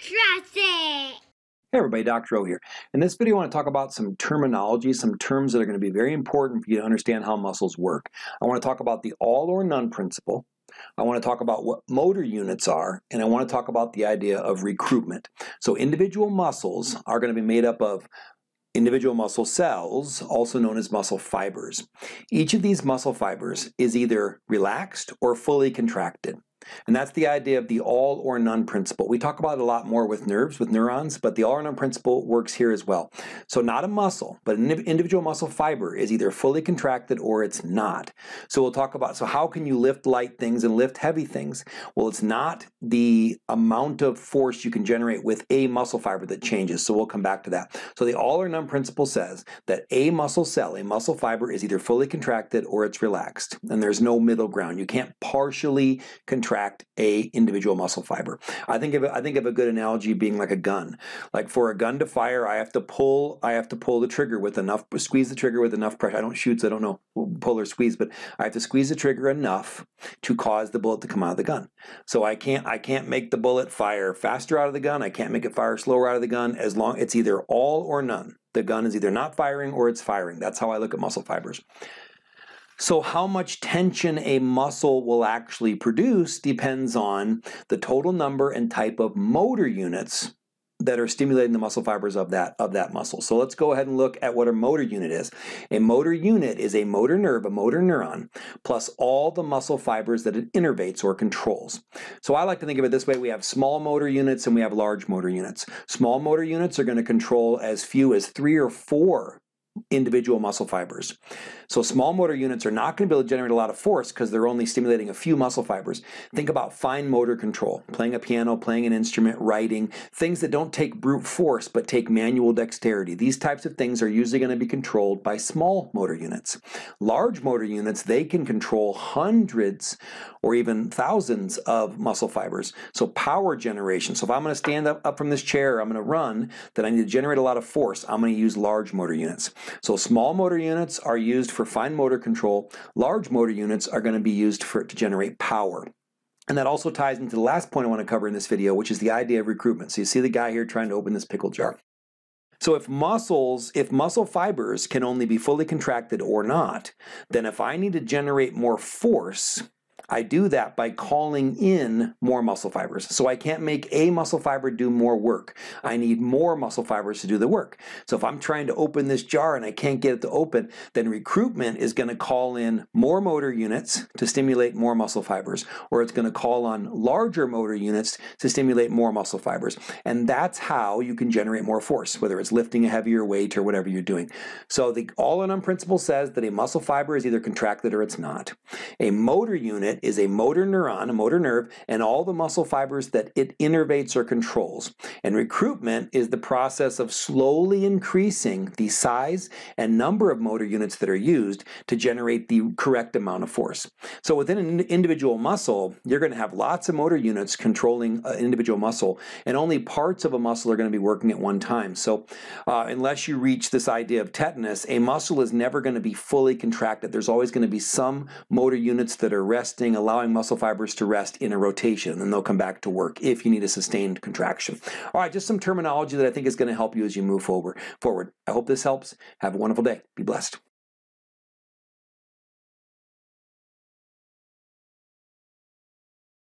Cross it! Hey everybody, Dr. O here. In this video I want to talk about some terminology, some terms that are going to be very important for you to understand how muscles work. I want to talk about the all or none principle. I want to talk about what motor units are, and I want to talk about the idea of recruitment. So individual muscles are going to be made up of individual muscle cells, also known as muscle fibers. Each of these muscle fibers is either relaxed or fully contracted. And that's the idea of the all or none principle. We talk about it a lot more with nerves, with neurons, but the all or none principle works here as well. So not a muscle, but an individual muscle fiber is either fully contracted or it's not. So we'll talk about, so how can you lift light things and lift heavy things? Well, it's not the amount of force you can generate with a muscle fiber that changes. So we'll come back to that. So the all or none principle says that a muscle cell, a muscle fiber is either fully contracted or it's relaxed. And there's no middle ground. You can't partially contract contract a individual muscle fiber. I think of I think of a good analogy being like a gun. Like for a gun to fire, I have to pull I have to pull the trigger with enough squeeze the trigger with enough pressure. I don't shoot, so I don't know pull or squeeze, but I have to squeeze the trigger enough to cause the bullet to come out of the gun. So I can't I can't make the bullet fire faster out of the gun. I can't make it fire slower out of the gun. As long it's either all or none. The gun is either not firing or it's firing. That's how I look at muscle fibers. So how much tension a muscle will actually produce depends on the total number and type of motor units that are stimulating the muscle fibers of that of that muscle. So let's go ahead and look at what a motor unit is. A motor unit is a motor nerve, a motor neuron, plus all the muscle fibers that it innervates or controls. So I like to think of it this way. We have small motor units and we have large motor units. Small motor units are going to control as few as three or four individual muscle fibers. So small motor units are not going to be able to generate a lot of force because they're only stimulating a few muscle fibers. Think about fine motor control, playing a piano, playing an instrument, writing, things that don't take brute force but take manual dexterity. These types of things are usually going to be controlled by small motor units. Large motor units, they can control hundreds or even thousands of muscle fibers. So power generation. So if I'm going to stand up, up from this chair, I'm going to run, then I need to generate a lot of force. I'm going to use large motor units. So small motor units are used for fine motor control. Large motor units are going to be used for, to generate power. And that also ties into the last point I want to cover in this video, which is the idea of recruitment. So you see the guy here trying to open this pickle jar. So if muscles, if muscle fibers can only be fully contracted or not, then if I need to generate more force, I do that by calling in more muscle fibers. So I can't make a muscle fiber do more work. I need more muscle fibers to do the work. So if I'm trying to open this jar and I can't get it to open, then recruitment is going to call in more motor units to stimulate more muscle fibers, or it's going to call on larger motor units to stimulate more muscle fibers. And that's how you can generate more force, whether it's lifting a heavier weight or whatever you're doing. So the all-in-on principle says that a muscle fiber is either contracted or it's not. A motor unit is a motor neuron, a motor nerve, and all the muscle fibers that it innervates or controls. And recruitment is the process of slowly increasing the size and number of motor units that are used to generate the correct amount of force. So within an individual muscle, you're going to have lots of motor units controlling an uh, individual muscle, and only parts of a muscle are going to be working at one time. So uh, unless you reach this idea of tetanus, a muscle is never going to be fully contracted. There's always going to be some motor units that are resting doing, allowing muscle fibers to rest in a rotation, and they'll come back to work if you need a sustained contraction. All right, just some terminology that I think is going to help you as you move forward. Forward. I hope this helps. Have a wonderful day. Be blessed.